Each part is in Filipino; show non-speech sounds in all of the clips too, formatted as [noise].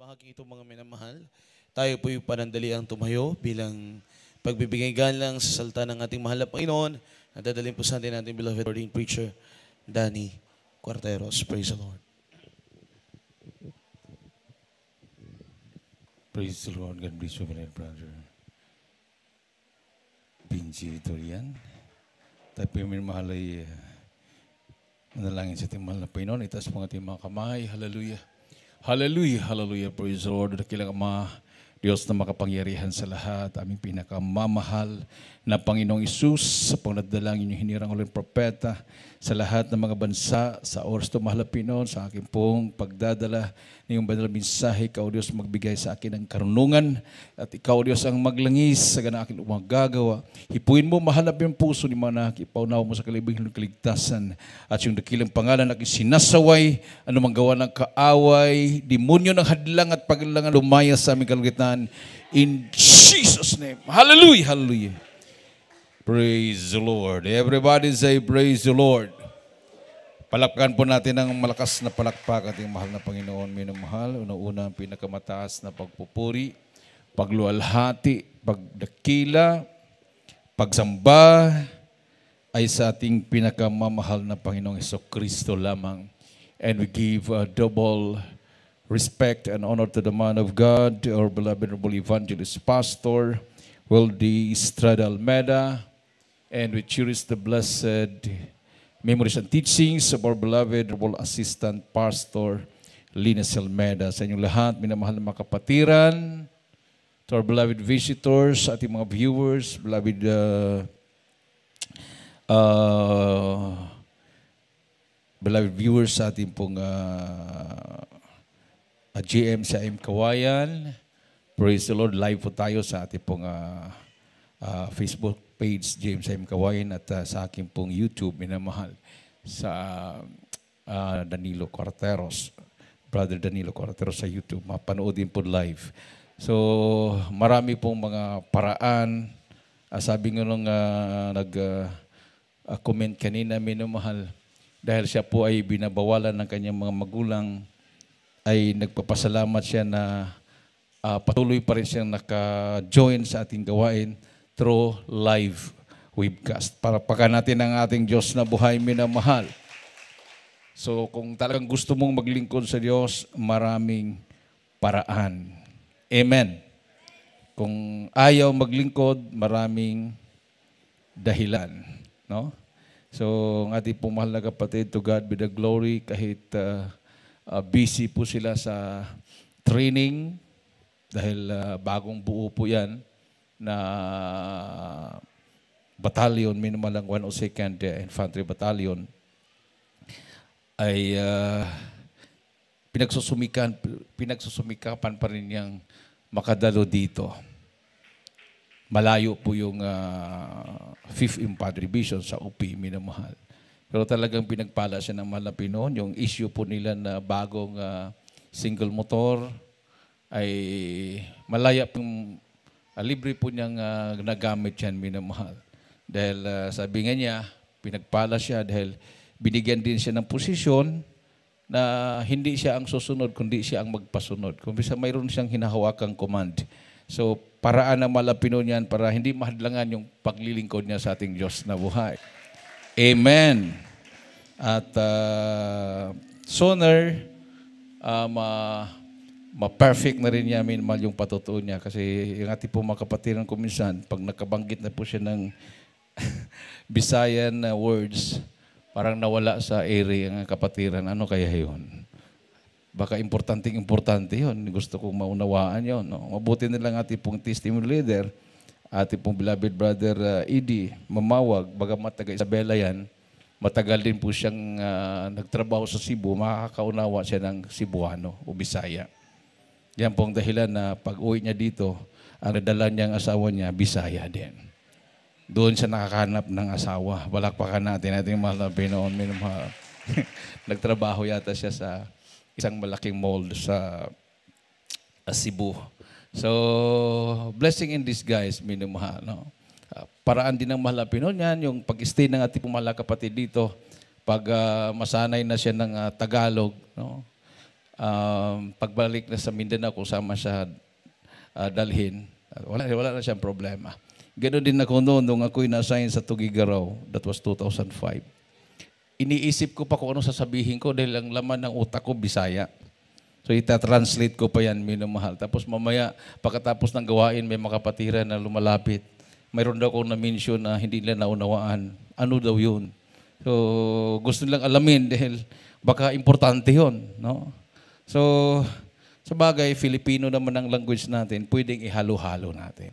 bahagi itong mga minamahal, tayo po yung panandaliang tumayo bilang pagbibigay galang sa salta ng ating mahal na Panginoon at po sa atin natin beloved ordained preacher Danny Quarteros. Praise the Lord. Praise the Lord. God bless you, my brother. Pinji Dorian. Tayo po yung minamahal ay uh, manalangin sa ating mahal na Panginoon. Itaas po ang ating mga kamay. Hallelujah. Hallelujah, hallelujah, praise the Lord. Kilagama, Diyos na makapangyarihan sa lahat, aming pinakamamahal na Panginoong Isus sa pangnadalang inyong hinirang ulit propeta sa lahat ng mga bansa, sa oras tumahalapin noon, sa akin pong pagdadala ng iyong banal mensahe, ikaw Diyos magbigay sa akin ng karunungan at ikaw Diyos ang maglangis sa ganang akin umagagawa. Hipuin mo, mahalap yung puso ni Manak, ipaunaw mo sa kalibing ng kaligtasan at yung dakilang pangalan na sinasaway, anumang gawa ng kaaway, demonyo ng hadlang at paglangan lumaya sa aming kalagitnaan yan. In Jesus' name. Hallelujah, hallelujah. Praise the Lord. Everybody say, Praise the Lord. Palakpakan po natin ng malakas na palakpak ating mahal na Panginoon, minamahal. Una-una ang pinakamataas na pagpupuri, pagluwalhati, pagdakila, pagsamba ay sa ating pinakamamahal na Panginoong Kristo lamang. And we give a double respect and honor to the man of God, our beloved evangelist pastor, Wilde Estrada Almeida, and we cherish the blessed memories and teachings of our beloved assistant pastor, Lina Almeida. Sa inyong lahat, minamahal na mga kapatiran, to our beloved visitors, ating mga viewers, beloved uh, uh, beloved viewers sa ating pong uh, uh, GM sa M. Kawayan. Praise the Lord. Live po tayo sa ating pong uh, uh, Facebook page, James M. Kawayan, at uh, sa aking pong YouTube, minamahal, sa uh, Danilo Corteros. Brother Danilo Corteros sa YouTube. Mapanood din po live. So, marami pong mga paraan. Uh, sabi nga nung uh, nag-comment uh, uh, kanina, minamahal, dahil siya po ay binabawalan ng kanyang mga magulang, ay nagpapasalamat siya na uh, patuloy pa rin siyang naka-join sa ating gawain through live webcast. Para paka natin ang ating Diyos na buhay minamahal. So kung talagang gusto mong maglingkod sa Diyos, maraming paraan. Amen. Kung ayaw maglingkod, maraming dahilan. No? So, ang ating pumahal na kapatid, to God be the glory, kahit uh, uh, busy po sila sa training dahil uh, bagong buo po yan na battalion, Minumalang 102nd eh, Infantry Battalion, ay uh, ah, pinagsusumikan, pinagsusumikapan pa rin niyang makadalo dito. Malayo po yung uh, 5th Infantry Division sa UP, Minamahal. Pero talagang pinagpala siya ng malapi noon. Yung issue po nila na bagong uh, single motor ay malaya pong uh, libre po niyang uh, nagamit yan, minamahal. Dahil uh, sabi nga niya, pinagpala siya dahil binigyan din siya ng posisyon na hindi siya ang susunod, kundi siya ang magpasunod. Kung bisa mayroon siyang hinahawakang command. So, paraan ng malapino niyan para hindi mahadlangan yung paglilingkod niya sa ating Diyos na buhay. Amen. At uh, sooner, uh, ma-perfect na rin niya, minimal yung patutuon niya. Kasi yung ating po mga kapatiran ko minsan, pag nakabanggit na po siya ng [laughs] Bisayan na uh, words, parang nawala sa area ng kapatiran. Ano kaya yun? Baka importanteng importante yun. Gusto kong maunawaan yun. No? Mabuti nilang ating pong testimony leader, ating pong beloved brother uh, Edie mamawag, bagamat taga Isabela yan, matagal din po siyang uh, nagtrabaho sa Cebu, makakaunawa siya ng Cebuano o Bisaya. Yan po ang dahilan na pag-uwi niya dito, ang nadala niya ang asawa niya, Bisaya din. Doon siya nakakahanap ng asawa. Balakpakan natin ating mahal na Pinoon. [laughs] Nagtrabaho yata siya sa isang malaking mall sa Cebu. So, blessing in disguise, minumahal. No? Uh, paraan din ng mahal Pinoon yan, yung pag-stay ng ating pumala kapatid dito, pag uh, masanay na siya ng uh, Tagalog, no? Um, pagbalik na sa Mindanao kung sama siya uh, dalhin, uh, wala, wala na siyang problema. Ganon din ako noon nung ako'y na-assign sa Tugigaraw, that was 2005. Iniisip ko pa kung ano sasabihin ko dahil ang laman ng utak ko, Bisaya. So ita-translate ko pa yan, minamahal. Tapos mamaya, pagkatapos ng gawain, may makapatira na lumalapit. Mayroon daw akong na-mention na hindi nila naunawaan. Ano daw yun? So gusto nilang alamin dahil baka importante yun. No? So sa bagay, Filipino naman ang language natin, pwedeng ihalo-halo natin.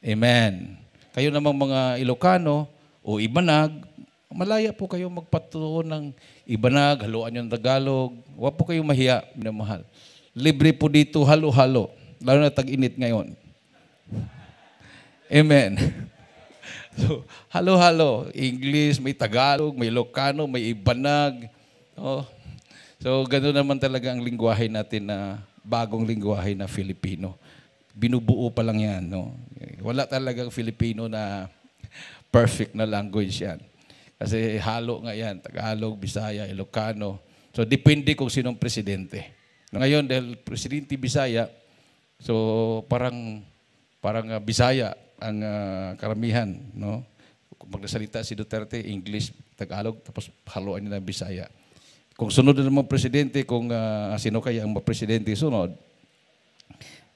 Amen. Kayo namang mga Ilocano o Ibanag, malaya po kayo magpatuo ng ibanag, haluan yung Tagalog. Huwag po kayong mahiya, minamahal. Libre po dito, halo-halo. Lalo na tag-init ngayon. Amen. [laughs] So, halo-halo. English, may Tagalog, may Ilocano, may Ibanag. Oh. So, gano'n naman talaga ang lingwahe natin na bagong lingwahe na Filipino. Binubuo pa lang yan. No? Wala talagang Filipino na [laughs] perfect na language yan. Kasi halo nga yan, Tagalog, Bisaya, Ilocano. So depende kung sinong presidente. Ngayon, dahil presidente Bisaya, so parang parang uh, Bisaya ang uh, karamihan, no? Kung magsalita si Duterte, English, Tagalog, tapos haluan nila Bisaya. Kung sunod naman naman presidente, kung uh, sino kaya ang presidente sunod,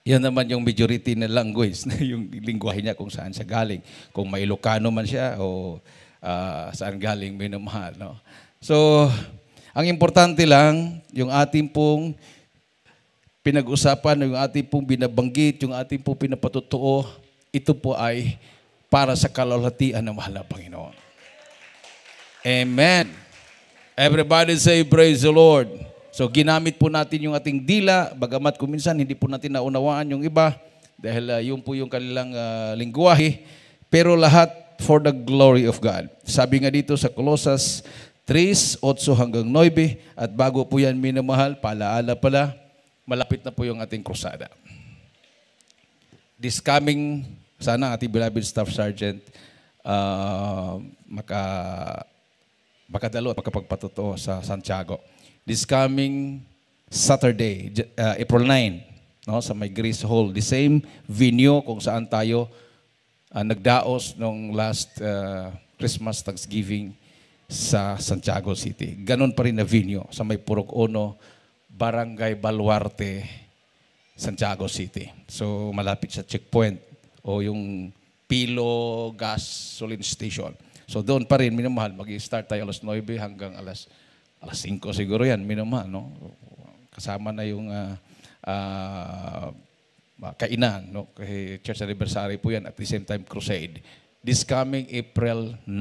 yan naman yung majority na language, [laughs] na yung lingwahe niya kung saan siya galing. Kung may Ilocano man siya o uh, saan galing minumahal. No? So, ang importante lang, yung ating pong pinag-usapan, yung ating pong binabanggit, yung ating pong pinapatutuo, ito po ay para sa kalolatian ng mahal na Panginoon. Amen. Everybody say praise the Lord. So ginamit po natin yung ating dila, bagamat kuminsan hindi po natin naunawaan yung iba dahil uh, yun po yung kanilang uh, lingwahe. Pero lahat for the glory of God. Sabi nga dito sa Colossus 3:8 hanggang 9, at bago po yan minamahal, paalaala pala, malapit na po yung ating krusada. This coming, sana ating beloved Staff Sergeant, uh, maka, makadalo at makapagpatotoo sa Santiago. This coming Saturday, uh, April 9, no, sa may Grace Hall, the same venue kung saan tayo uh, nagdaos nung last uh, Christmas Thanksgiving sa Santiago City. Ganon pa rin na venue sa may Purok Uno, Barangay Baluarte, Santiago City. So malapit sa checkpoint o yung Pilo Gasoline Station. So doon pa rin, minamahal, mag-start tayo alas 9 hanggang alas, alas 5 siguro yan, minamahal, no? Kasama na yung uh, uh, kainan, no? Kasi church anniversary po yan, at the same time crusade. This coming April 9.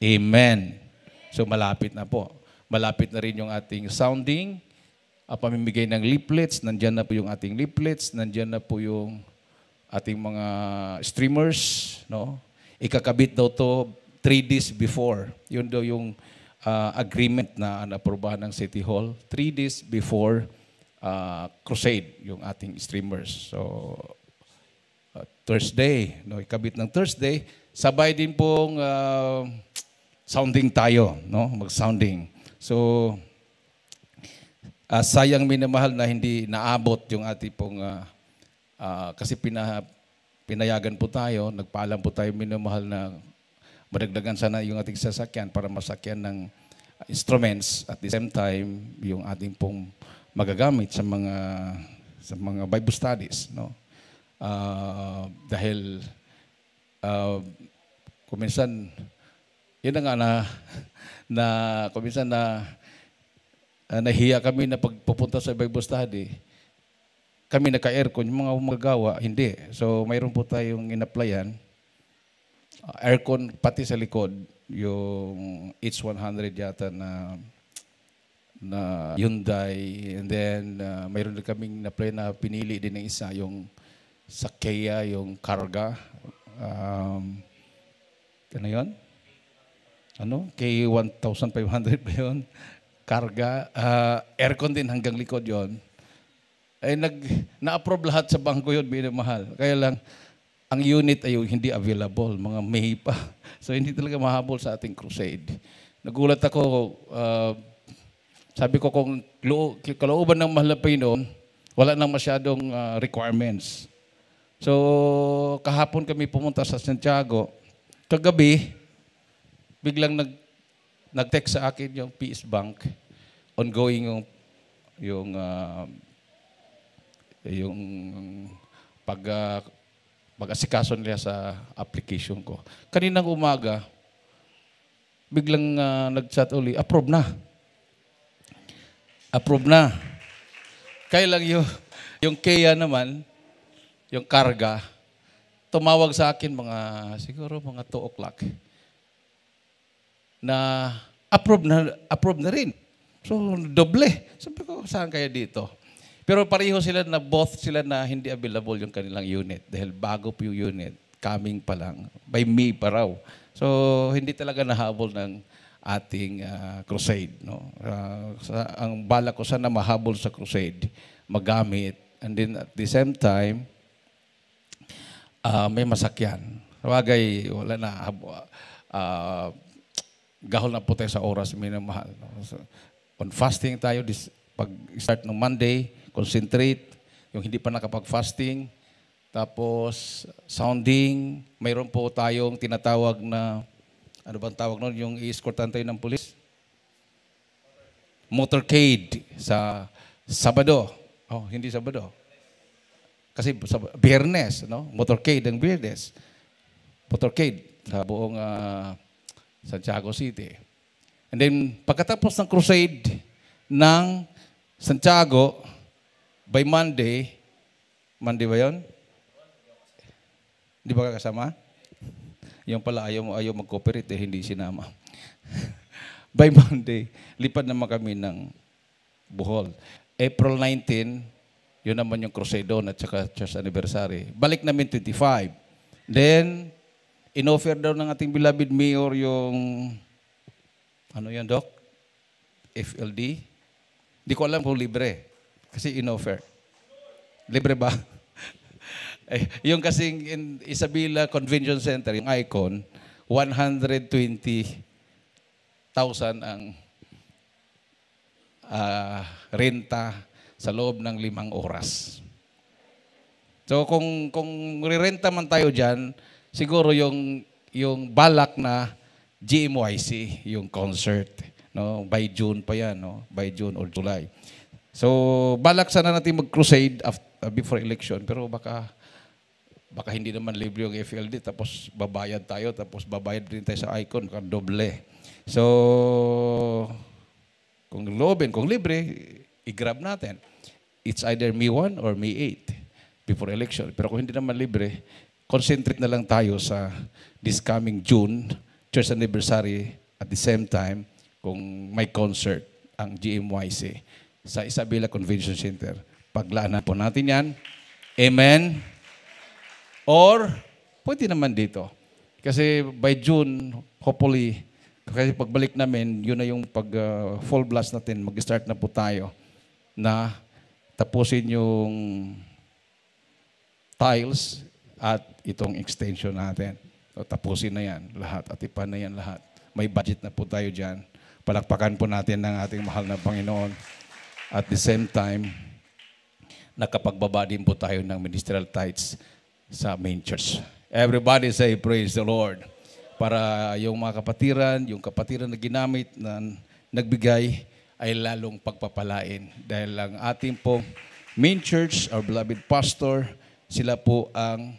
Amen. So malapit na po. Malapit na rin yung ating sounding, uh, pamimigay ng leaflets, Nandiyan na po yung ating leaflets, Nandiyan na po yung ating mga streamers, no? Ikakabit daw to 3 days before. Yun daw yung uh, agreement na anaprobahan ng City Hall. 3 days before uh, crusade, yung ating streamers. So, uh, Thursday, no, ikabit ng Thursday, sabay din pong uh, sounding tayo, no? mag-sounding. So, uh, sayang minamahal na hindi naabot yung ating pong, uh, uh, kasi pina, pinayagan po tayo, nagpaalam po tayo minamahal na madagdagan sana yung ating sasakyan para masakyan ng instruments at the same time yung ating pong magagamit sa mga sa mga Bible studies, no? Uh, dahil uh, ah, kuminsan yun na nga na [laughs] na kuminsan na uh, nahiya kami na pagpupunta sa Bible study kami naka-aircon, yung mga magagawa hindi. So, mayroon po tayong in-applyan. Uh, aircon pati sa likod, yung H100 yata na na Hyundai. And then, uh, mayroon din kaming na-play na pinili din ng isa, yung sa Kia, yung Karga. Um, ano yun? Ano? K1500 ba yun? Karga. Uh, aircon din hanggang likod yon Ay, nag, na-approve lahat sa bangko yun, binamahal. Kaya lang, ang unit ay hindi available, mga may pa. [laughs] So, hindi talaga mahabol sa ating crusade. Nagulat ako, uh, sabi ko kung kalooban ng Malapino, wala nang masyadong uh, requirements. So, kahapon kami pumunta sa Santiago. Kagabi, biglang nag, nag-text sa akin yung PS Bank. Ongoing yung, yung, uh, yung pag, uh, pag-asikaso nila sa application ko. Kaninang umaga, biglang uh, nag-chat uli, approve na. Approve na. Kaya lang yung, yung KEA naman, yung karga, tumawag sa akin mga, siguro mga 2 o'clock na approve na, approve na rin. So, doble. Sabi ko, saan kaya dito? Pero pareho sila na both sila na hindi available yung kanilang unit dahil bago po yung unit, coming pa lang, by May pa raw. So, hindi talaga nahabol ng ating uh, crusade. No? Uh, sa, ang bala ko sana mahabol sa crusade, magamit. And then at the same time, uh, may masakyan. Sabagay, wala na. Uh, gahol na po sa oras, minamahal. No? So, on fasting tayo, this, pag-start ng Monday, concentrate, yung hindi pa nakapag-fasting, tapos sounding, mayroon po tayong tinatawag na ano bang tawag nun, yung i-escortan tayo ng pulis? Motorcade sa Sabado. Oh, hindi Sabado. Kasi sa Biyernes, no? Motorcade ng Biyernes. Motorcade sa buong uh, Santiago City. And then, pagkatapos ng crusade ng Santiago, by Monday, Monday ba yon? Di ba kakasama? Yung pala ayaw mo ayaw mag-cooperate eh, hindi sinama. [laughs] By Monday, lipad naman kami ng Bohol. April 19, yun naman yung crusade at saka church anniversary. Balik namin 25. Then, inoffer daw ng ating beloved mayor yung, ano yan, Doc? FLD? Hindi ko alam kung libre. Kasi inoffer. Libre ba? Eh, yung kasing in Isabela Convention Center, yung icon, 120,000 ang uh, renta sa loob ng limang oras. So kung kung rirenta man tayo diyan, siguro yung yung balak na GMYC, yung concert, no? By June pa 'yan, no? By June or July. So balak sana natin mag-crusade after, ah, before election, pero baka baka hindi naman libre yung FLD, tapos babayad tayo, tapos babayad din tayo sa icon, kang doble. So, kung loobin, kung libre, i-grab natin. It's either me one or me eight before election. Pero kung hindi naman libre, concentrate na lang tayo sa this coming June, church anniversary, at the same time, kung may concert ang GMYC sa Isabela Convention Center. Paglaanan po natin yan. Amen. Or, pwede naman dito. Kasi by June, hopefully, kasi pagbalik namin, yun na yung pag uh, full blast natin, mag-start na po tayo na tapusin yung tiles at itong extension natin. So, tapusin na yan lahat at ipan na yan lahat. May budget na po tayo dyan. Palakpakan po natin ng ating mahal na Panginoon. At the same time, nakapagbaba din po tayo ng ministerial tithes sa main church. Everybody say, praise the Lord. Para yung mga kapatiran, yung kapatiran na ginamit, na nagbigay, ay lalong pagpapalain. Dahil ang ating po main church, our beloved pastor, sila po ang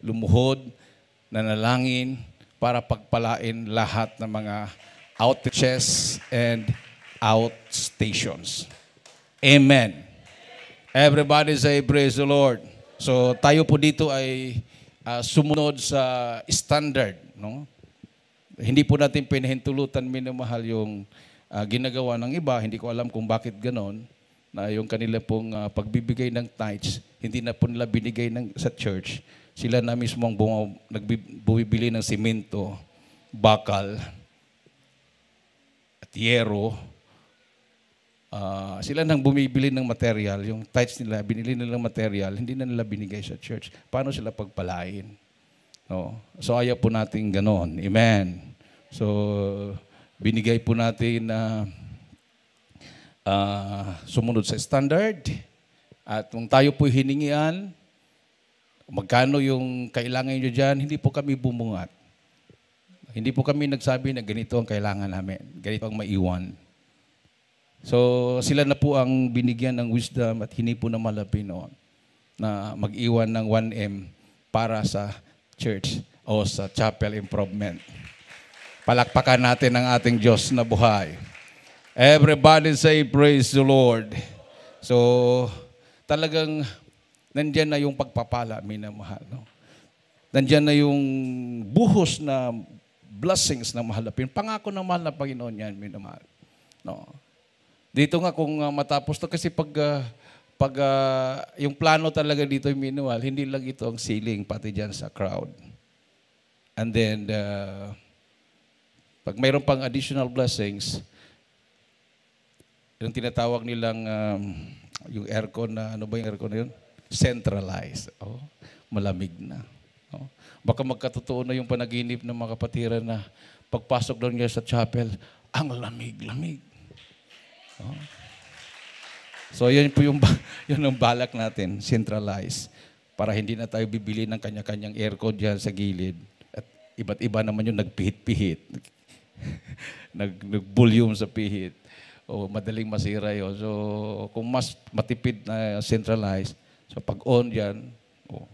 lumuhod, nanalangin, para pagpalain lahat ng mga outages and outstations. Amen. Everybody say, praise the Lord. So tayo po dito ay uh, sumunod sa standard, no? Hindi po natin pinahintulutan minamahal yung uh, ginagawa ng iba. Hindi ko alam kung bakit ganon na yung kanila pong uh, pagbibigay ng tithes, hindi na po nila binigay ng, sa church. Sila na mismo ang bum- nagbibili ng simento, bakal, at yero, uh, sila nang bumibili ng material, yung tithes nila, binili nilang material, hindi na nila binigay sa church. Paano sila pagpalain? No? So ayaw po natin ganon. Amen. So binigay po natin na uh, uh, sumunod sa standard. At kung tayo po hiningian, magkano yung kailangan nyo dyan, hindi po kami bumungat. Hindi po kami nagsabi na ganito ang kailangan namin, ganito ang maiwan. So sila na po ang binigyan ng wisdom at hinipo ng Malapino na mag-iwan ng 1M para sa church o sa chapel improvement. Palakpakan natin ang ating Diyos na buhay. Everybody say praise the Lord. So talagang nandyan na yung pagpapala, minamahal. No? Nandyan na yung buhos na blessings ng mahalapin. Pangako ng mahal na Panginoon yan, minamahal. No? Dito nga kung ah, matapos to kasi pag uh, pag uh, yung plano talaga dito yung manual, hindi lang ito ang ceiling pati diyan sa crowd. And then uh, pag mayroon pang additional blessings, yung tinatawag nilang um, yung aircon na ano ba yung aircon na yun? Centralized. Oh, malamig na. Oh. Baka magkatotoo na yung panaginip ng mga kapatiran na pagpasok doon niya sa chapel, ang lamig-lamig. Oh. So, yun po yung, [laughs] yun ang balak natin, centralize. Para hindi na tayo bibili ng kanya-kanyang aircon dyan sa gilid. At iba't iba naman yung nagpihit-pihit. [laughs] Nag, nag-volume sa pihit. O madaling masira yun. So, kung mas matipid na centralize, so pag on yan, oh,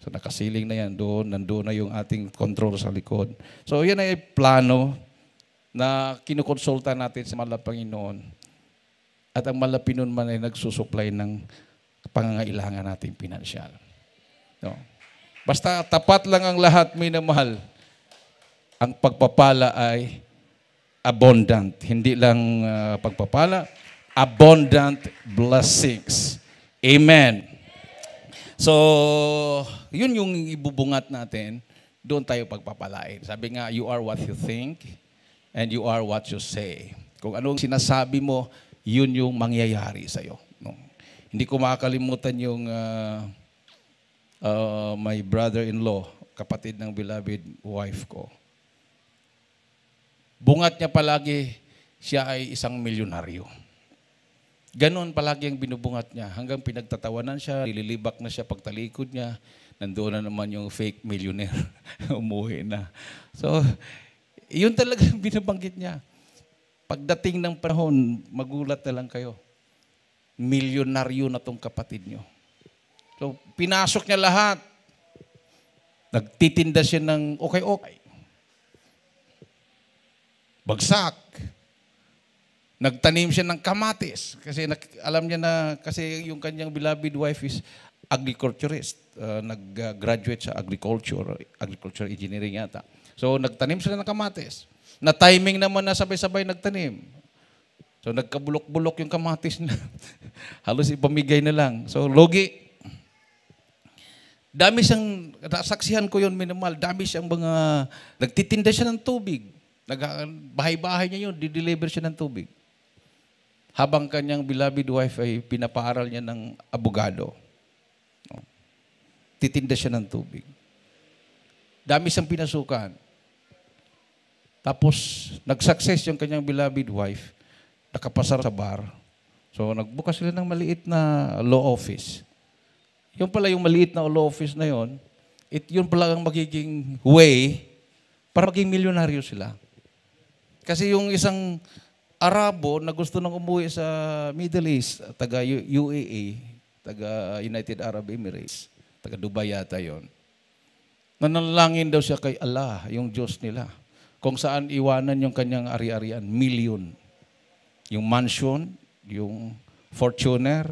so nakasiling na yan doon, nandoon na yung ating control sa likod. So, yan ay plano na kinukonsulta natin sa mga Panginoon at ang malapi nun man ay nagsusupply ng pangangailangan natin pinansyal. No? Basta tapat lang ang lahat, minamahal. Ang pagpapala ay abundant. Hindi lang uh, pagpapala, abundant blessings. Amen. So, yun yung ibubungat natin. Doon tayo pagpapalain. Sabi nga, you are what you think and you are what you say. Kung anong sinasabi mo, yun yung mangyayari sa iyo. No? Hindi ko makakalimutan yung uh, uh, my brother-in-law, kapatid ng beloved wife ko. Bungat niya palagi, siya ay isang milyonaryo. Ganon palagi ang binubungat niya. Hanggang pinagtatawanan siya, nililibak na siya pagtalikod niya. Nandoon na naman yung fake millionaire. [laughs] Umuwi na. So, yun talaga [laughs] binabanggit niya. Pagdating ng panahon, magulat na lang kayo. Milyonaryo na tong kapatid nyo. So, pinasok niya lahat. Nagtitinda siya ng okay-okay. Bagsak. Nagtanim siya ng kamatis. Kasi alam niya na, kasi yung kanyang beloved wife is agriculturist. Uh, nag-graduate sa agriculture, agriculture engineering yata. So, nagtanim siya ng kamatis. Na timing naman na sabay-sabay nagtanim. So nagkabulok-bulok yung kamatis na. [laughs] Halos ipamigay na lang. So logi. Dami siyang, nasaksihan ko yon minimal. Dami siyang mga, nagtitinda siya ng tubig. Nag, bahay-bahay niya yun, dideliver siya ng tubig. Habang kanyang beloved wife ay pinapaaral niya ng abogado. Titinda siya ng tubig. Dami siyang pinasukan. Tapos, nag-success yung kanyang beloved wife. Nakapasar sa bar. So, nagbukas sila ng maliit na law office. Yung pala yung maliit na law office na yon, it, yun pala ang magiging way para maging milyonaryo sila. Kasi yung isang Arabo na gusto nang umuwi sa Middle East, taga UAE, taga United Arab Emirates, taga Dubai yata yon. Nanalangin daw siya kay Allah, yung Diyos nila kung saan iwanan yung kanyang ari-arian. Million. Yung mansion, yung fortuner,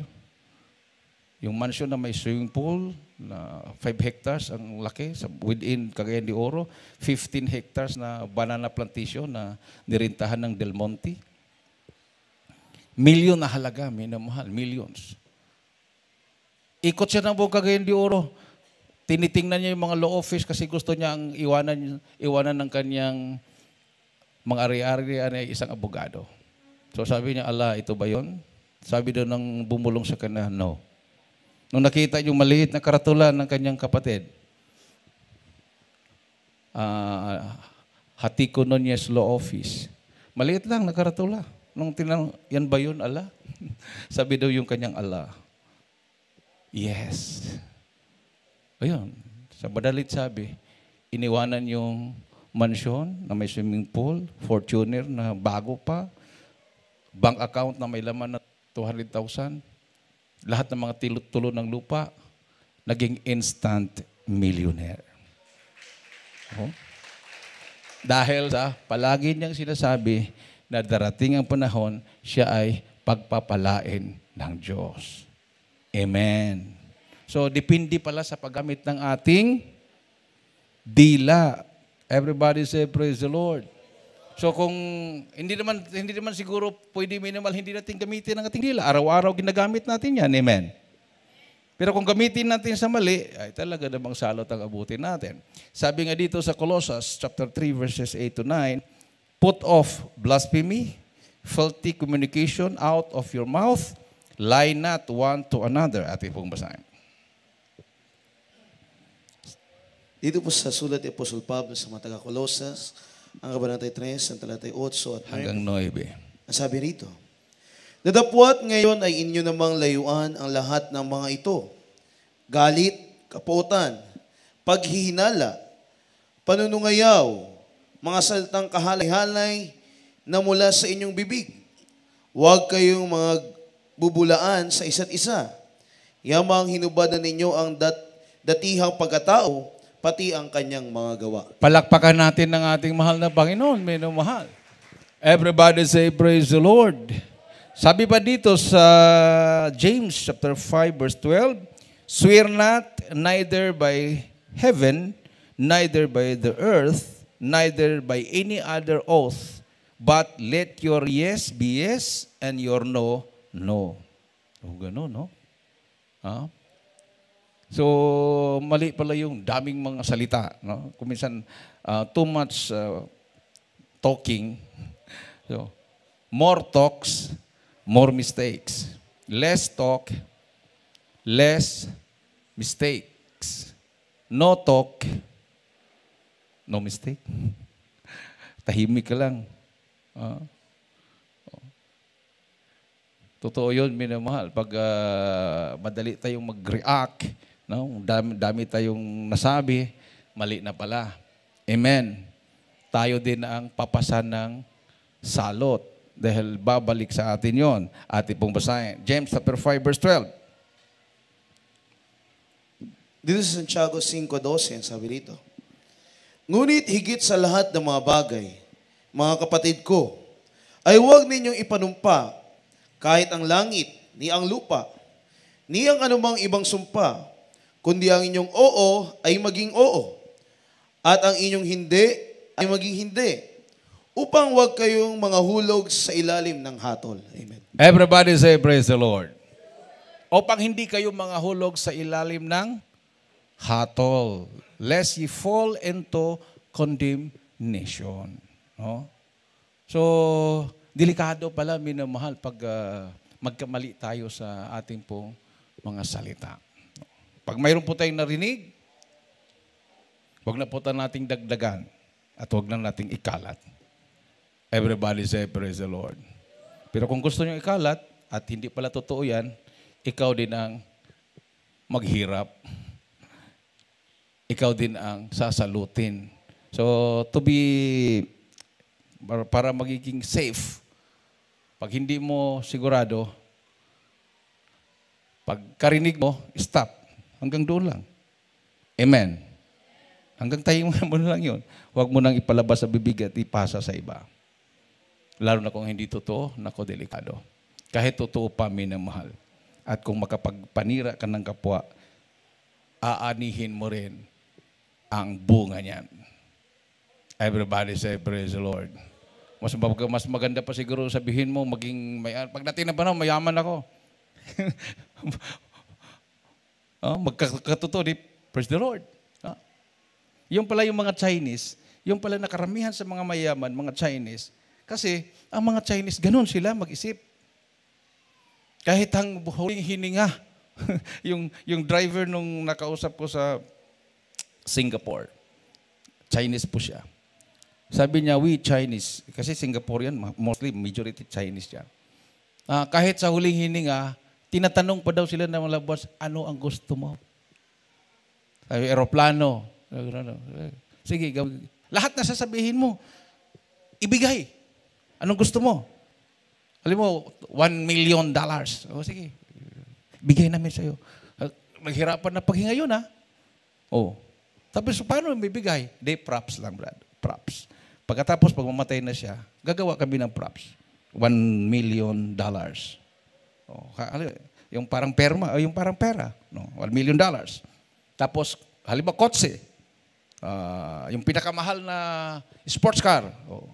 yung mansion na may swimming pool, na 5 hectares ang laki sa within Cagayan de Oro, 15 hectares na banana plantation na nirintahan ng Del Monte. Milyon na halaga, minamahal, millions. Ikot siya ng buong Cagayan de Oro tinitingnan niya yung mga law office kasi gusto niya ang iwanan, iwanan ng kanyang mga ari-ari ay isang abogado. So sabi niya, Allah, ito ba yon? Sabi daw ng bumulong sa kanya, no. Nung nakita yung maliit na karatulan ng kanyang kapatid, uh, ah, Hatiko Nunez Law Office, maliit lang na karatula. Nung tinanong, yan ba yun, Allah? [laughs] sabi daw yung kanyang Allah, Yes. Ayun, sa badalit sabi, iniwanan yung mansion na may swimming pool, Fortuner na bago pa, bank account na may laman na 200,000, lahat ng mga tulo ng lupa, naging instant millionaire. Oh. Dahil sa palagi niyang sinasabi na darating ang panahon, siya ay pagpapalain ng Diyos. Amen. So, depende pala sa paggamit ng ating dila. Everybody say, praise the Lord. So kung hindi naman hindi naman siguro pwede minimal hindi natin gamitin ang ating dila. Araw-araw ginagamit natin 'yan. Amen. Pero kung gamitin natin sa mali, ay talaga namang salot ang abutin natin. Sabi nga dito sa Colossus chapter 3 verses 8 to 9, put off blasphemy, filthy communication out of your mouth, lie not one to another. Ating pong basahin. Dito po sa sulat ni Apostol Pablo sa mga taga-Colosas, ang kabanatay 3, ang talatay 8 at Hanggang 9. Ang sabi rito, Dadapwat ngayon ay inyo namang layuan ang lahat ng mga ito. Galit, kaputan, paghihinala, panunungayaw, mga salitang kahalay-halay na mula sa inyong bibig. Huwag kayong mga bubulaan sa isa't isa. Yamang hinubad na ninyo ang dat datihang pagkatao pati ang kanyang mga gawa. Palakpakan natin ng ating mahal na Panginoon, minumahal. Everybody say, praise the Lord. Sabi pa dito sa James chapter 5 verse 12, Swear not neither by heaven, neither by the earth, neither by any other oath, but let your yes be yes and your no, no. O oh, no? Ha? Huh? So, mali pala yung daming mga salita. No? Kuminsan, uh, too much uh, talking. [laughs] So, more talks, more mistakes. Less talk, less mistakes. No talk, no mistake. [laughs] Tahimik ka lang. Uh, Totoo yun, minamahal. Pag uh, madali tayong mag-react, No? Dami, dami tayong nasabi, mali na pala. Amen. Tayo din ang papasan ng salot dahil babalik sa atin yon. at ipong basahin. James chapter 5 verse 12. Dito sa Santiago 5.12, sabi dito, Ngunit higit sa lahat ng mga bagay, mga kapatid ko, ay huwag ninyong ipanumpa kahit ang langit, ni ang lupa, ni ang anumang ibang sumpa kundi ang inyong oo ay maging oo, at ang inyong hindi ay maging hindi, upang huwag kayong mga hulog sa ilalim ng hatol. Amen. Everybody say praise the Lord. Upang hindi kayo mga hulog sa ilalim ng hatol, lest ye fall into condemnation. No? So, delikado pala minamahal pag uh, magkamali tayo sa ating pong mga salita. Pag mayroon po tayong narinig, huwag na po tayong nating dagdagan at huwag na nating ikalat. Everybody say, praise the Lord. Pero kung gusto nyo ikalat at hindi pala totoo yan, ikaw din ang maghirap. Ikaw din ang sasalutin. So, to be, para magiging safe, pag hindi mo sigurado, pag karinig mo, stop. Hanggang doon lang. Amen. Hanggang tayo [laughs] mo lang yun. Huwag mo nang ipalabas sa bibig at ipasa sa iba. Lalo na kung hindi totoo, nako delikado. Kahit totoo pa, minamahal. At kung makapagpanira ka ng kapwa, aanihin mo rin ang bunga niyan. Everybody say, praise the Lord. Mas, mas maganda pa siguro sabihin mo, maging may, pag natin na ba na, mayaman ako. [laughs] Oh, magkatotoo di, praise the Lord. Oh. Yung pala yung mga Chinese, yung pala nakaramihan sa mga mayaman, mga Chinese, kasi ang mga Chinese, ganun sila mag-isip. Kahit ang huling hininga, [laughs] yung, yung driver nung nakausap ko sa Singapore, Chinese po siya. Sabi niya, we Chinese, kasi Singaporean, mostly majority Chinese yan. Uh, ah, kahit sa huling hininga, Tinatanong pa daw sila ng mga boss, ano ang gusto mo? Sabi, aeroplano. Sige, gawin. Lahat na sasabihin mo, ibigay. Anong gusto mo? Alam mo, one million dollars. O sige, bigay namin sa'yo. Maghirapan na paghinga yun, ha? Oo. Tapos, paano bibigay? De props lang, Brad. Props. Pagkatapos, pagmamatay na siya, gagawa kami ng props. One million dollars. Oh, yung parang perma, yung parang pera, no? 1 million dollars. Tapos halimbawa kotse. Uh, yung pinakamahal na sports car. Oh.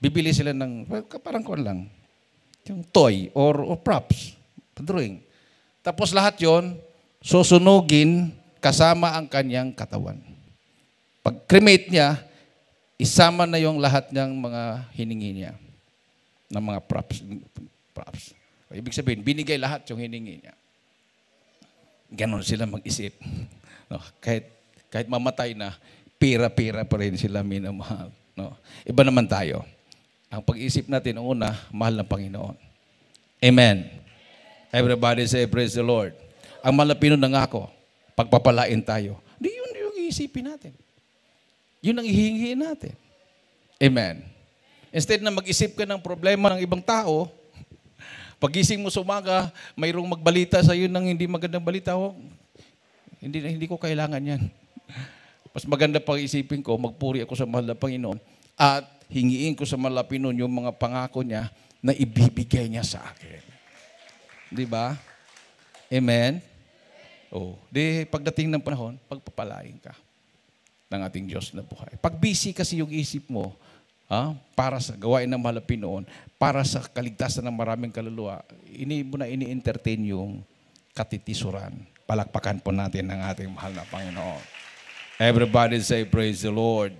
Bibili sila ng parang kon lang. Yung toy or, or props, drawing. Tapos lahat 'yon susunugin kasama ang kanyang katawan. Pag cremate niya, isama na yung lahat niyang mga hiningi niya ng mga props. props. Ibig sabihin, binigay lahat yung hiningi niya. Ganon sila mag-isip. [laughs] No, kahit, kahit mamatay na, pira-pira pa rin sila minamahal. No? Iba naman tayo. Ang pag-isip natin, una, mahal ng Panginoon. Amen. Everybody say, praise the Lord. Ang malapino ng ako, pagpapalain tayo. Di yun yung iisipin natin. Yun ang ihingiin natin. Amen. Instead na mag-isip ka ng problema ng ibang tao, Pagising mo sa umaga, mayroong magbalita sa iyo ng hindi magandang balita. Oh, hindi, hindi ko kailangan yan. Mas maganda pang isipin ko, magpuri ako sa mahal na Panginoon at hingiin ko sa mahal na Panginoon yung mga pangako niya na ibibigay niya sa akin. Di ba? Amen? Oh, di pagdating ng panahon, pagpapalain ka ng ating Diyos na buhay. Pag busy kasi yung isip mo, ah, para sa gawain ng mahal Pinoon, para sa kaligtasan ng maraming kaluluwa, ini mo na ini-entertain yung katitisuran. Palakpakan po natin ang ating mahal na Panginoon. Everybody say, praise the Lord.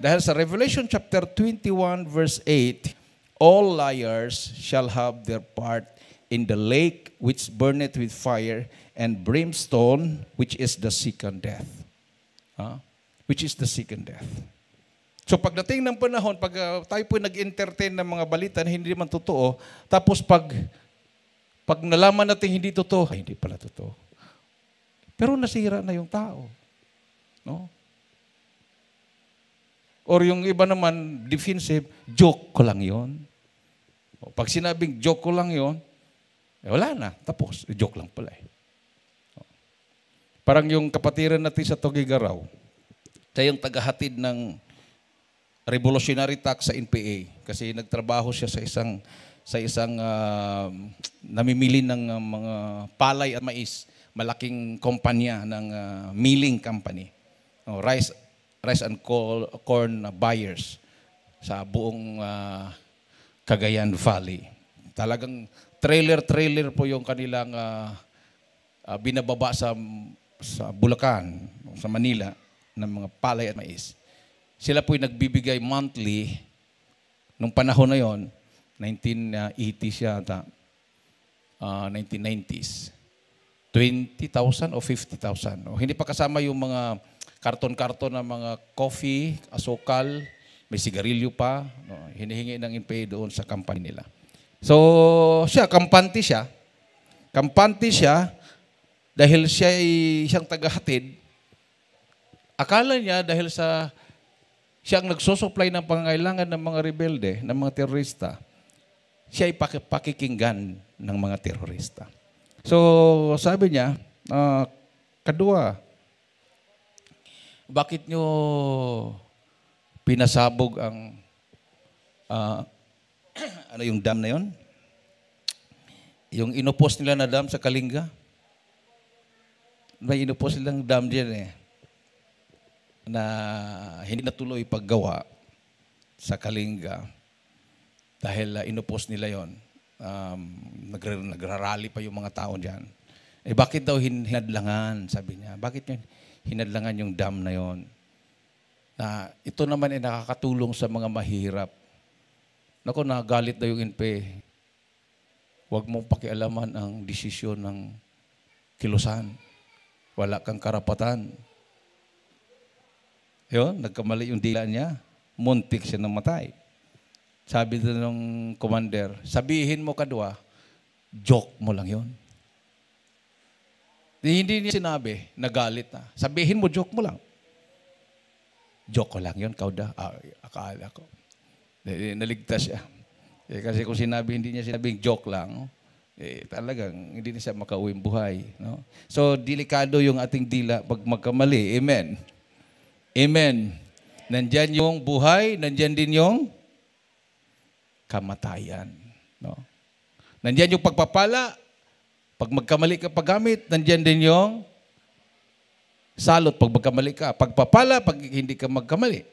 Dahil sa Revelation chapter 21 verse 8, all liars shall have their part in the lake which burneth with fire and brimstone, which is the second death. Huh? Ah, which is the second death. So pagdating ng panahon, pag uh, tayo po nag-entertain ng mga balita na hindi man totoo, tapos pag, pag nalaman natin hindi totoo, ay, hindi pala totoo. Pero nasira na yung tao. No? Or yung iba naman, defensive, joke ko lang yon. O, pag sinabing joke ko lang yon, eh, wala na, tapos. Eh, joke lang pala eh. O. Parang yung kapatiran natin sa Togigaraw, siya yung tagahatid ng revolutionary tax sa NPA kasi nagtrabaho siya sa isang sa isang uh, namimili ng uh, mga palay at mais, malaking kumpanya ng uh, milling company. Oh, rice rice and coal, corn buyers sa buong uh, Cagayan Valley. Talagang trailer-trailer po yung kanilang uh, uh, binababa sa sa Bulacan, sa Manila ng mga palay at mais. Sila po'y nagbibigay monthly. Nung panahon na yon, 1980 siya ata, uh, 1990s. 20,000 o 50,000. O, hindi pa kasama yung mga karton-karton ng mga coffee, asukal, may sigarilyo pa. No, hinihingi ng impay doon sa company nila. So, siya, kampante siya. Kampante siya dahil siya ay siyang tagahatid. Akala niya dahil sa siya ang nagsusupply ng pangangailangan ng mga rebelde, ng mga terorista. Siya ay pakikinggan ng mga terorista. So, sabi niya, uh, kadua, bakit nyo pinasabog ang uh, [clears throat] ano yung dam na yon? Yung inupos nila na dam sa Kalinga? May inupos silang dam diyan eh na hindi natuloy paggawa sa Kalinga dahil uh, inupos nila yon. Um, nagre- nagrarally pa yung mga tao diyan Eh bakit daw hin- hinadlangan, sabi niya. Bakit yun? hinadlangan yung dam na yon? Na ito naman ay nakakatulong sa mga mahirap. Nako, nagalit daw yung NP wag mong pakialaman ang desisyon ng kilusan. Wala kang karapatan yun, nagkamali yung dila niya. Muntik siya namatay. Sabi doon ng commander, sabihin mo kadwa, joke mo lang yun. Hindi niya sinabi, nagalit na. Sabihin mo, joke mo lang. Joke ko lang yun, kauda. Ah, akala ko. Naligtas siya. Eh, kasi kung sinabi, hindi niya sinabing joke lang, eh, talagang hindi na siya makauwing buhay. No? So, delikado yung ating dila pag magkamali. Amen. Amen. Nandyan yung buhay, nandyan din yung kamatayan. No? Nandyan yung pagpapala, pag magkamali ka paggamit, nandyan din yung salot pag magkamali ka. Pagpapala, pag hindi ka magkamali.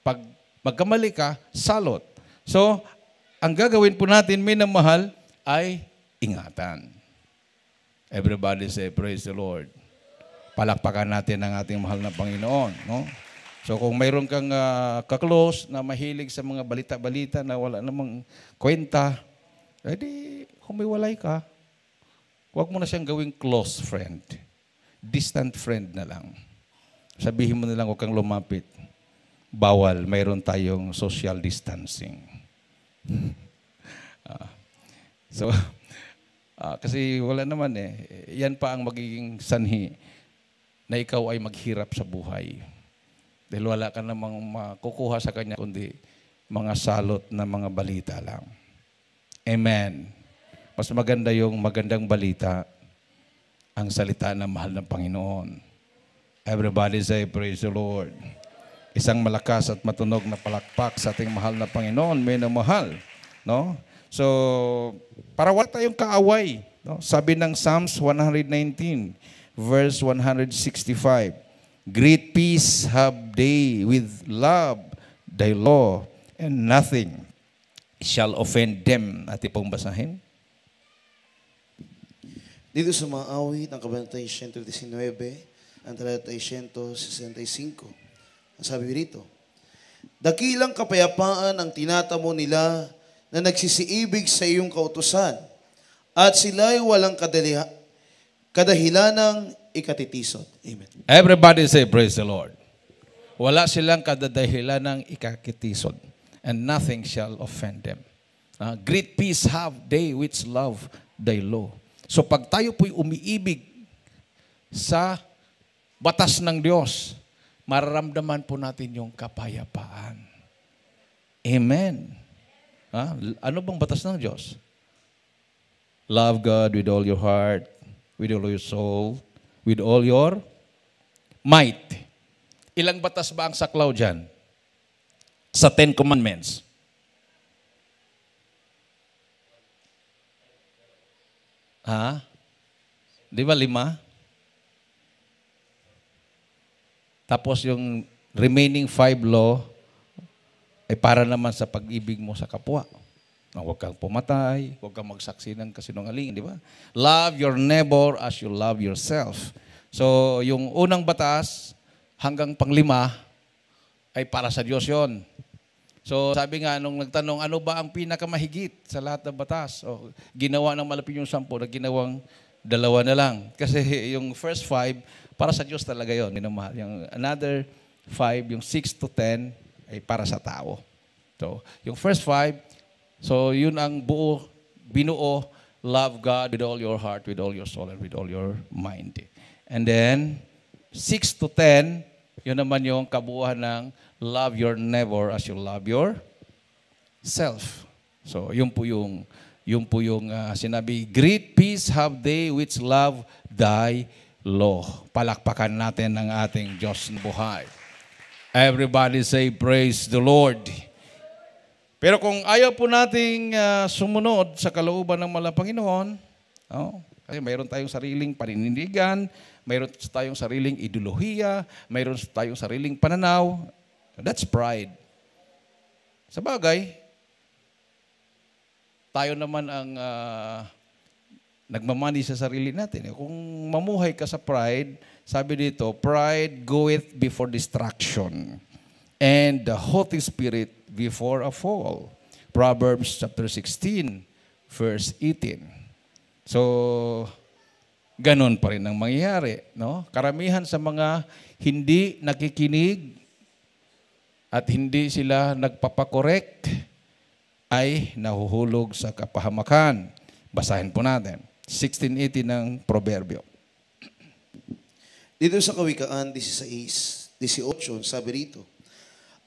Pag magkamali ka, salot. So, ang gagawin po natin, minamahal, ay ingatan. Everybody say, praise the Lord palakpakan natin ang ating mahal na Panginoon. No? So kung mayroon kang uh, ah, kaklose na mahilig sa mga balita-balita na wala namang kwenta, edi humiwalay ka. Huwag mo na siyang gawing close friend. Distant friend na lang. Sabihin mo na lang huwag kang lumapit. Bawal, mayroon tayong social distancing. uh, [laughs] so, uh, [laughs] kasi wala naman eh. Yan pa ang magiging sanhi na ikaw ay maghirap sa buhay. Dahil wala ka namang makukuha sa Kanya, kundi mga salot na mga balita lang. Amen. Mas maganda yung magandang balita, ang salita ng mahal ng Panginoon. Everybody say, Praise the Lord. Isang malakas at matunog na palakpak sa ating mahal na Panginoon, may na mahal. No? So, para wala tayong kaaway. No? Sabi ng Psalms 119, verse 165. Great peace have they with love, thy law, and nothing shall offend them. Ati pong basahin. Dito sa mga awit, ang kabanata 119, ang talata 165. Ang sabi rito, Dakilang kapayapaan ang tinatamo nila na nagsisiibig sa iyong kautosan at sila'y walang kadaliha- kadahilanang ikatitisod. Amen. Everybody say, praise the Lord. Wala silang kadadahilanang ikakitisod, and nothing shall offend them. Uh, great peace have they which love thy law. So pag tayo po'y umiibig sa batas ng Diyos, mararamdaman po natin yung kapayapaan. Amen. Ha? Ah, ano bang batas ng Diyos? Love God with all your heart, with all your soul, with all your might. Ilang batas ba ang saklaw dyan? Sa Ten Commandments. Ha? Di ba lima? Tapos yung remaining five law ay para naman sa pag-ibig mo sa kapwa. Na huwag kang pumatay, huwag kang magsaksi ng kasinungalingan, di ba? Love your neighbor as you love yourself. So, yung unang batas hanggang panglima ay para sa Diyos yon. So, sabi nga, nung nagtanong, ano ba ang pinakamahigit sa lahat ng batas? O, ginawa ng malapit yung sampo na ginawang dalawa na lang. Kasi [laughs] yung first five, para sa Diyos talaga yon Minamahal. Yung another five, yung six to ten, ay para sa tao. So, yung first five, So yun ang buo, binuo, love God with all your heart, with all your soul, and with all your mind. And then, 6 to 10, yun naman yung kabuuan ng love your neighbor as you love your self. So yun po yung, yun po yung uh, sinabi, Great peace have they which love thy law. Palakpakan natin ng ating Diyos na buhay. Everybody say, Praise the Lord. Pero kung ayaw po nating uh, sumunod sa kalooban ng mala Panginoon, oh, kasi mayroon tayong sariling paninindigan, mayroon tayong sariling ideolohiya, mayroon tayong sariling pananaw. That's pride. Sa bagay, tayo naman ang uh, nagmamani sa sarili natin. Eh, kung mamuhay ka sa pride, sabi dito, pride goeth before destruction, and the Holy Spirit before a fall. Proverbs chapter 16, verse 18. So, ganon pa rin ang mangyayari. No? Karamihan sa mga hindi nakikinig at hindi sila nagpapakorek ay nahuhulog sa kapahamakan. Basahin po natin. 16.18 ng proverbio. Dito sa Kawikaan 16, 18, sabi rito,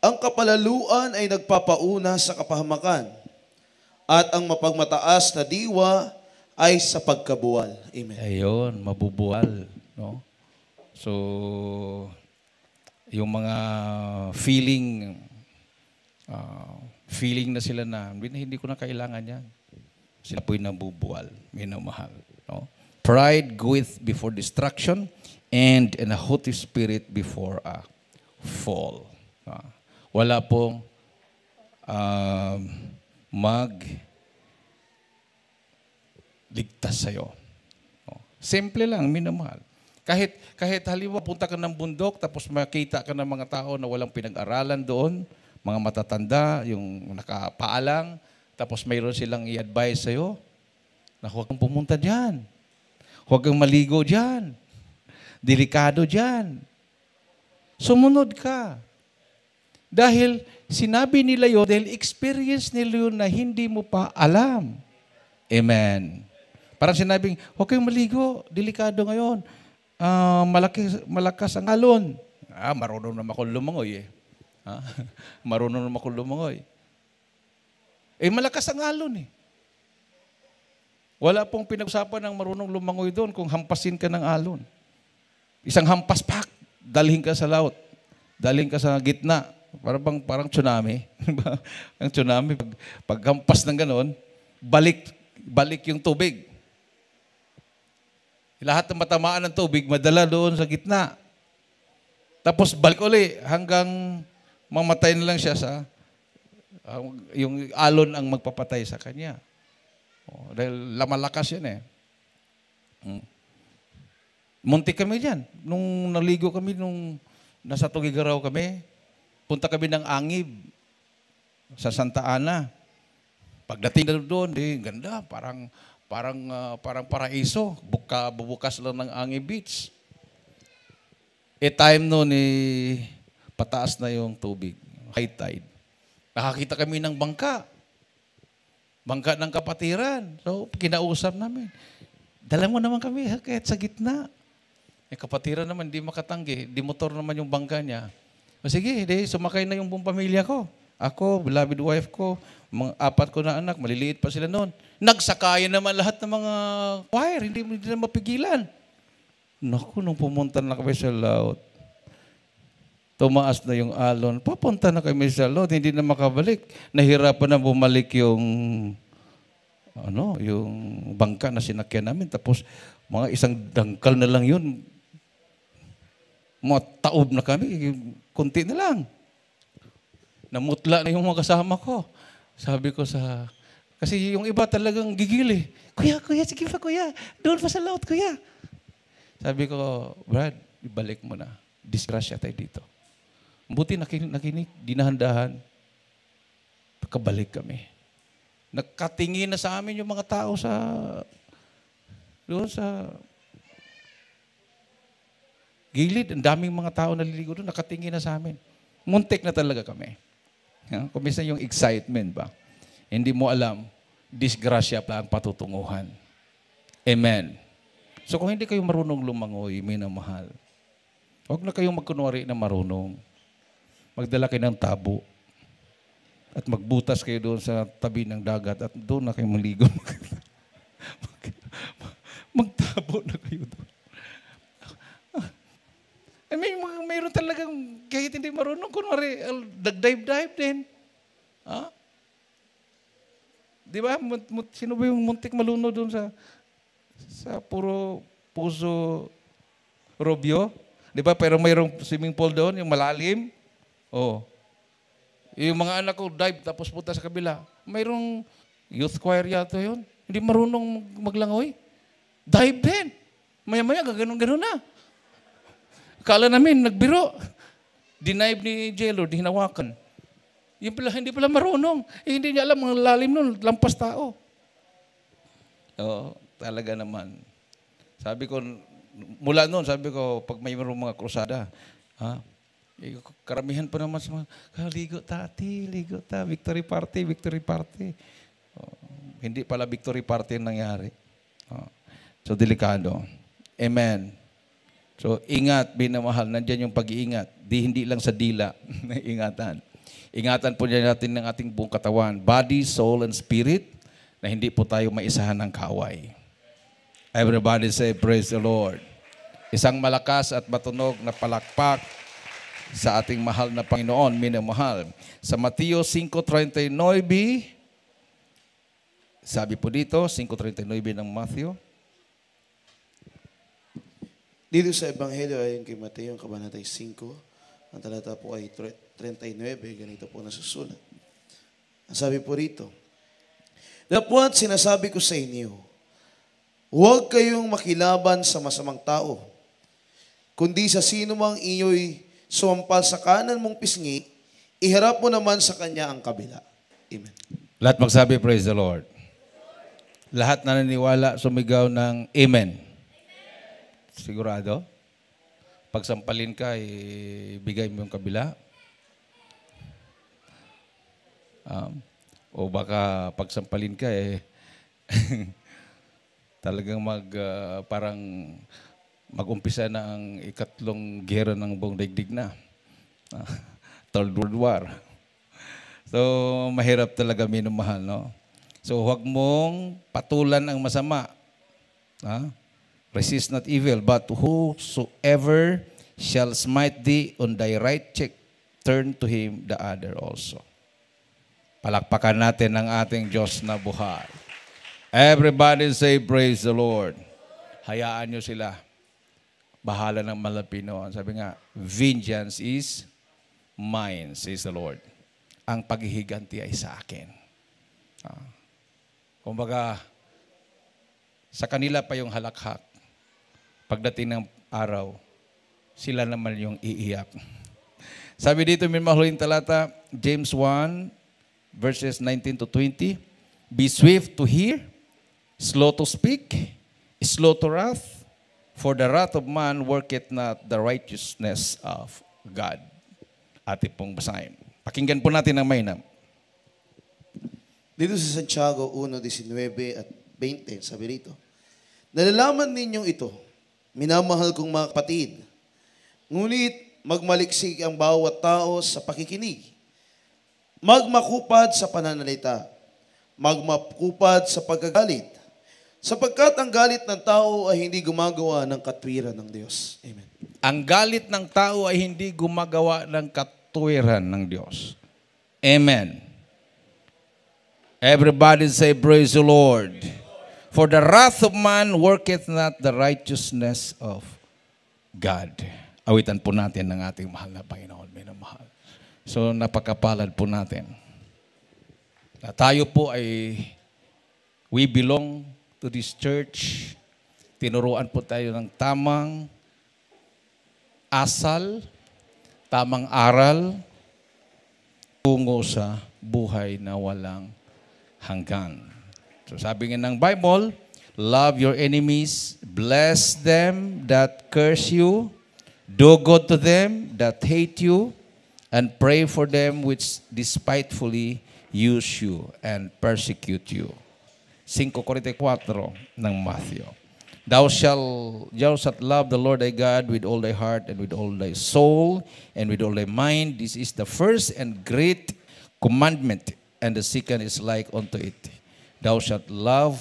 ang kapalaluan ay nagpapauna sa kapahamakan at ang mapagmataas na diwa ay sa pagkabuwal. Amen. Ayun, mabubuwal. No? So, yung mga feeling, uh, feeling na sila na, hindi ko na kailangan yan. Sila po'y nabubuwal, minamahal. No? Pride goeth before destruction and an a haughty spirit before a fall. Uh, wala pong uh, ah, mag ligtas sa iyo. Oh, simple lang, minimal. Kahit, kahit halimbawa punta ka ng bundok tapos makita ka ng mga tao na walang pinag-aralan doon, mga matatanda, yung nakapaalang, tapos mayroon silang i-advise sa'yo na huwag kang pumunta dyan. Huwag kang maligo dyan. Delikado dyan. Sumunod ka. Dahil sinabi nila yun, dahil experience nila yun na hindi mo pa alam. Amen. Parang sinabing, okay maligo, delikado ngayon. Uh, malaki, malakas ang alon. Ah, marunong na akong lumangoy eh. Ah, [laughs] marunong na akong lumangoy. Eh, malakas ang alon eh. Wala pong pinag-usapan ng marunong lumangoy doon kung hampasin ka ng alon. Isang hampas, pak, dalhin ka sa laut. Dalhin ka sa gitna. Parang, bang, parang tsunami. [laughs] ang tsunami, pag, paghampas ng ganon, balik, balik yung tubig. Lahat ng matamaan ng tubig, madala doon sa gitna. Tapos balik uli hanggang mamatay na lang siya sa yung alon ang magpapatay sa kanya. Oh, dahil lamalakas yan eh. Hmm. Munti kami dyan. Nung naligo kami, nung nasa Tugigaraw kami, Punta kami ng Angib sa Santa Ana. Pagdating na doon, eh, ganda, parang parang uh, parang paraiso. Buka, bubukas lang ng Angib Beach. E time noon, eh, pataas na yung tubig. High tide. Nakakita kami ng bangka. Bangka ng kapatiran. So, kinausap namin. Dala mo naman kami kahit sa gitna. Eh, kapatiran naman, di makatanggi. Di motor naman yung bangka niya. Sige, di, sumakay na yung buong pamilya ko. Ako, beloved wife ko, mga apat ko na anak, maliliit pa sila noon. Nagsakayan naman lahat ng mga choir, hindi, hindi na mapigilan. Naku, nung pumunta na kami sa laut, tumaas na yung alon, papunta na kami sa laut, hindi na makabalik. Nahirapan na bumalik yung ano, yung bangka na sinakyan namin. Tapos, mga isang dangkal na lang yun, mga taob na kami kunti na lang. Namutla na yung mga kasama ko. Sabi ko sa... Kasi yung iba talagang gigil eh. Kuya, kuya, sige pa kuya. Doon pa sa laut, kuya. Sabi ko, Brad, ibalik mo na. Disgrasya tayo dito. Buti nakinig, nakinig dinahandahan. Kabalik kami. Nagkatingin na sa amin yung mga tao sa doon sa Gilid, ang daming mga tao na liligo doon, nakatingin na sa amin. Muntik na talaga kami. Yeah? Kumisa yung excitement ba? Hindi mo alam, disgrasya pa ang patutunguhan. Amen. So kung hindi kayo marunong lumangoy, minamahal, huwag na kayong magkunwari na marunong. Magdala kayo ng tabo. At magbutas kayo doon sa tabi ng dagat at doon na kayo maligo. [laughs] Magtabo na kayo doon. Eh, may, mayroon talagang kahit hindi marunong, kunwari, nag-dive-dive din. Ha? Di ba? Sino ba yung muntik malunod doon sa sa puro puso robyo? Di ba? Pero mayroong swimming pool doon, yung malalim. Oh. Yung mga anak ko dive tapos punta sa kabila. Mayroong youth choir yata yun. Hindi marunong maglangoy. Dive din. Maya-maya, ganon ganon na. Kala namin, nagbiro. Denied ni Jelo, hinawakan. Yung pala, hindi pala marunong. Eh, hindi niya alam, ang lalim nun, lampas tao. Oo, talaga naman. Sabi ko, mula noon, sabi ko, pag may mga krusada, ha, eh, karamihan pa naman sa mga, oh, ligo ta, ligo ta, victory party, victory party. Oh, hindi pala victory party ang nangyari. Oh. So, delikado. Amen. So, ingat, binamahal. Nandiyan yung pag-iingat. Di, hindi lang sa dila [laughs] na ingatan. Ingatan po natin ng ating buong katawan, body, soul, and spirit, na hindi po tayo maisahan ng kaway. Everybody say, praise the Lord. Isang malakas at matunog na palakpak sa ating mahal na Panginoon, minamahal. Sa Mateo 5.39b, sabi po dito, 5.39 ng Matthew, dito sa Ebanghelyo ay kay Mateo, ang Kabanata 5, ang talata po ay 39, ganito po nasusulat. Ang sabi po rito, Dapat sinasabi ko sa inyo, huwag kayong makilaban sa masamang tao, kundi sa sino mang iyo'y sumampal sa kanan mong pisngi, iharap mo naman sa kanya ang kabila. Amen. Lahat magsabi, praise the Lord. Lahat na naniwala, sumigaw ng Amen. Sigurado? Pagsampalin ka, ibigay eh, mo yung kabila. Um, o baka pagsampalin ka, eh, [laughs] talagang mag, uh, parang magumpisa na ang ikatlong gera ng buong daigdig na. Uh, [laughs] Third World War. So, mahirap talaga minumahal, no? So, huwag mong patulan ang masama. Ha? Huh? Resist not evil, but whosoever shall smite thee on thy right cheek, turn to him the other also. Palakpakan natin ang ating Diyos na buhay. Everybody say, praise the Lord. Hayaan nyo sila. Bahala ng malapino. Sabi nga, vengeance is mine, says the Lord. Ang paghihiganti ay sa akin. Ah. Kumbaga, sa kanila pa yung halakhak Pagdating ng araw, sila naman yung iiyak. Sabi dito, minmahuling talata, James 1, verses 19 to 20, Be swift to hear, slow to speak, slow to wrath, for the wrath of man worketh not the righteousness of God. Ati pong basahin. Pakinggan po natin ang mainam. Dito sa Santiago 1.19 at 20, sabi dito, Nalalaman ninyong ito, Minamahal kong mga kapatid, ngunit magmaliksik ang bawat tao sa pakikinig, magmakupad sa pananalita, magmakupad sa pagkagalit, sapagkat ang galit ng tao ay hindi gumagawa ng katwiran ng Diyos. Amen. Ang galit ng tao ay hindi gumagawa ng katwiran ng Diyos. Amen. Everybody say, Praise the Lord. Amen. For the wrath of man worketh not the righteousness of God. Awitan po natin ng ating mahal na Panginoon, minamahal. So napakapalad po natin na tayo po ay we belong to this church. Tinuruan po tayo ng tamang asal, tamang aral, tungo sa buhay na walang hanggan. So sabi nga ng Bible, love your enemies, bless them that curse you, do good to them that hate you, and pray for them which despitefully use you and persecute you. 5.44 ng Matthew. Thou shalt, thou shalt love the Lord thy God with all thy heart and with all thy soul and with all thy mind. This is the first and great commandment, and the second is like unto it. Thou shalt love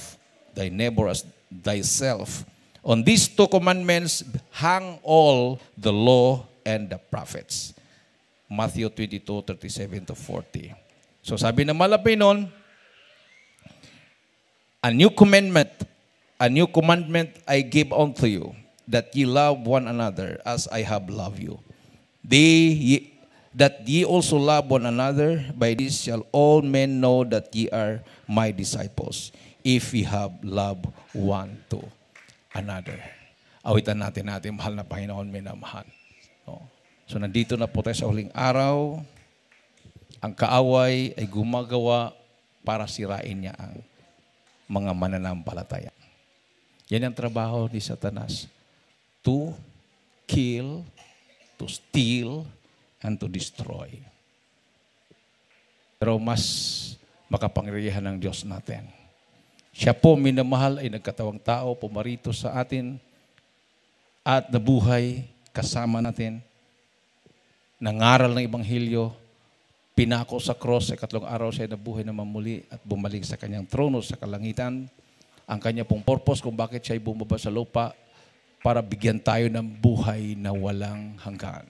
thy neighbor as thyself. On these two commandments hang all the law and the prophets. Matthew 22, 37 to 40. So sabi ng nun, A new commandment, a new commandment I give unto you, that ye love one another as I have loved you. They, ye, that ye also love one another. By this shall all men know that ye are my disciples, if ye have love one to another. Awitan natin natin, mahal na Panginoon, minamahal. No. So nandito na po tayo sa huling araw. Ang kaaway ay gumagawa para sirain niya ang mga mananampalataya. Yan ang trabaho ni Satanas. To kill, to steal, and to destroy. Pero mas makapangyarihan ng Diyos natin. Siya po minamahal ay nagkatawang tao, pumarito sa atin at nabuhay kasama natin. Nangaral ng Ibanghilyo, pinako sa cross, sa ikatlong araw siya nabuhay na mamuli at bumalik sa kanyang trono sa kalangitan. Ang kanya pong purpose kung bakit siya ay bumaba sa lupa para bigyan tayo ng buhay na walang hanggan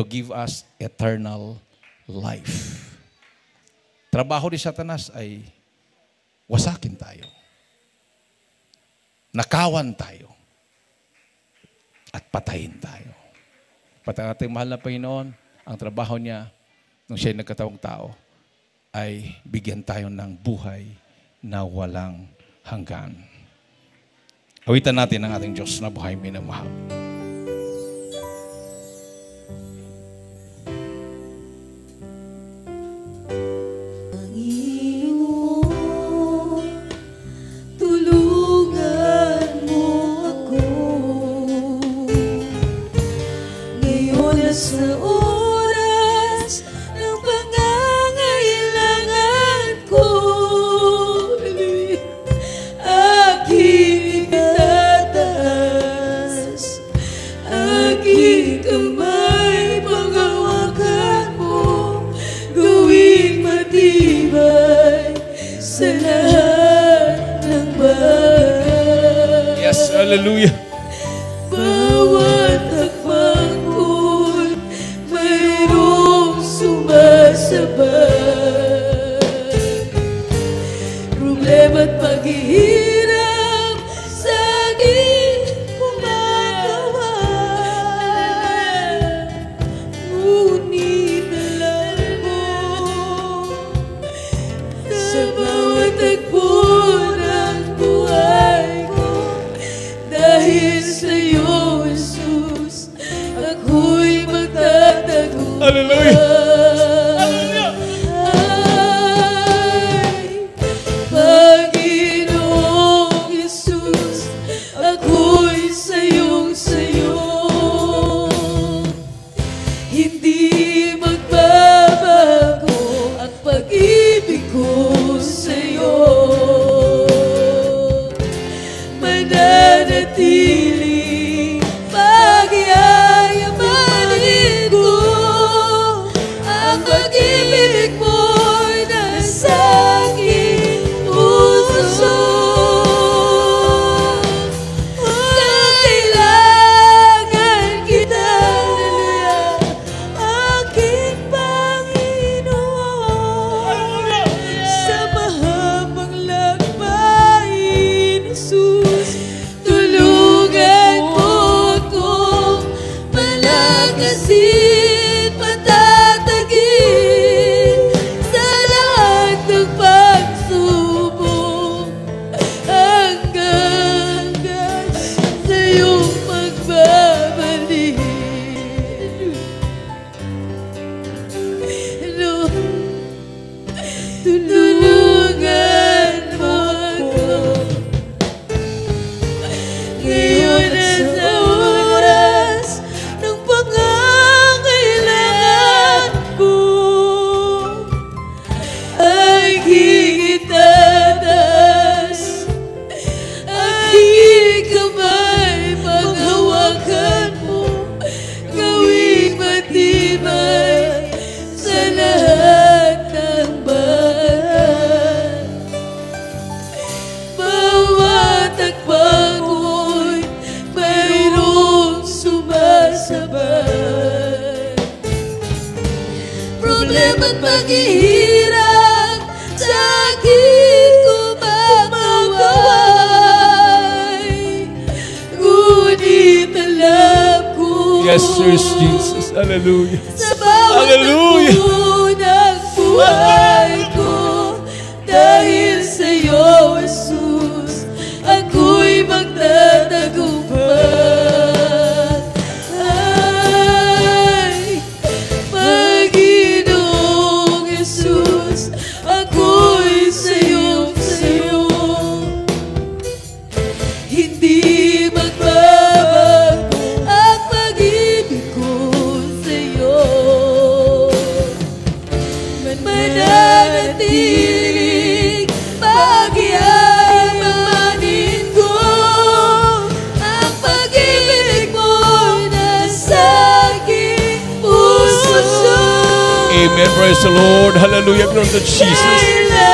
to give us eternal life. Trabaho ni Satanas ay wasakin tayo. Nakawan tayo. At patayin tayo. Patang ating mahal na Panginoon, ang trabaho niya nung siya'y nagkatawang tao ay bigyan tayo ng buhay na walang hanggan. Awitan natin ang ating Diyos na buhay minamahal. mahal. Yes, hallelujah. Hallelujah. Praise the Lord. Hallelujah. Glory to Jesus.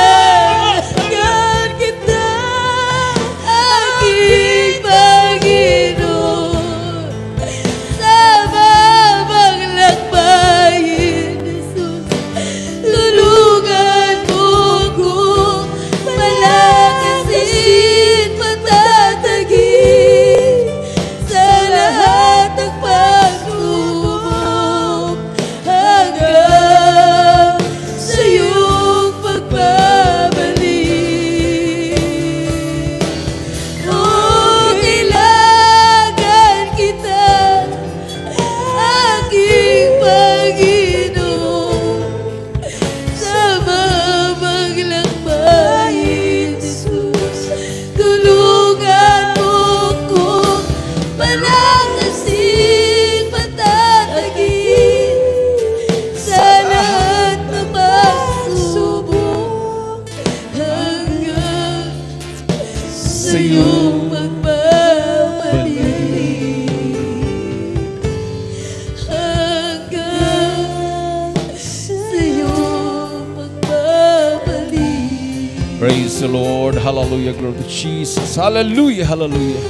Praise the Lord. Hallelujah. Glory to Jesus. Hallelujah. Hallelujah.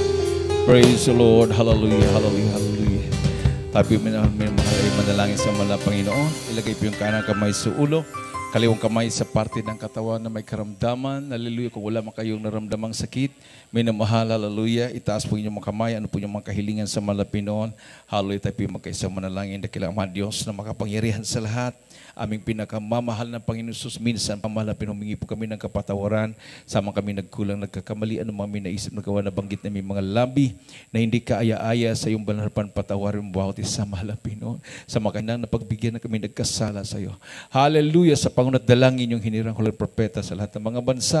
Praise the Lord. Hallelujah. Hallelujah. Hallelujah. Happy minahal mo mahal ay manalangin sa mala Panginoon. Ilagay po yung kanang kamay sa ulo. Kaliwang kamay sa parte ng katawan na may karamdaman. Hallelujah. Kung wala man kayong naramdamang sakit, may namahal. Hallelujah. Itaas po inyong mga kamay. Ano po inyong mga kahilingan sa Panginoon. Hallelujah. Tayo po magkaisang manalangin na kailangan Diyos na makapangyarihan sa lahat aming pinakamamahal na Panginoon Sus, Minsan, pamahal pinumingi po kami ng kapatawaran. Sama kami nagkulang, nagkakamali, ano mga minaisip na gawa, na may mga labi na hindi kaaya-aya sa iyong banarpan, patawarin mo bawat isa, mahal ang Pinoon. Sama ka na napagbigyan na kami nagkasala sa iyo. Hallelujah sa pangunat dalangin yung hinirang hulang propeta sa lahat ng mga bansa.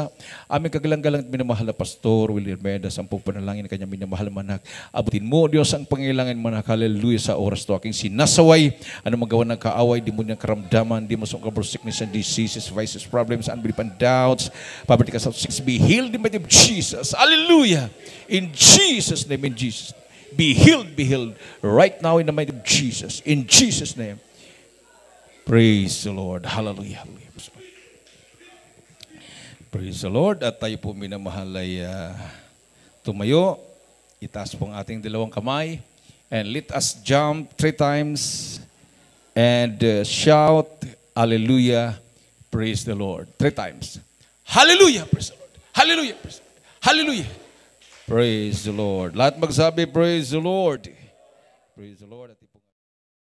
Aming kagalang-galang at minamahal na pastor, Willie Hermeda, sa panalangin ng kanyang minamahal manak. Abutin mo, Diyos, ang pangilangan manak. Hallelujah sa oras to aking sinasaway. Ano magawa ng kaaway, di mo niyang karamdam man, demons of cover sickness and diseases, vices, problems, unbelief and doubts, poverty, cast out sickness, be healed in the name of Jesus. Hallelujah! In Jesus' name, in Jesus. Be healed, be healed right now in the name of Jesus. In Jesus' name. Praise the Lord. Hallelujah. Praise the Lord. At tayo po minamahal ay uh, tumayo. Itaas po ang ating dalawang kamay. And let us jump three times and uh, shout hallelujah praise the lord three times hallelujah praise the lord hallelujah praise the lord. hallelujah praise the lord lahat magsabi praise the lord praise the lord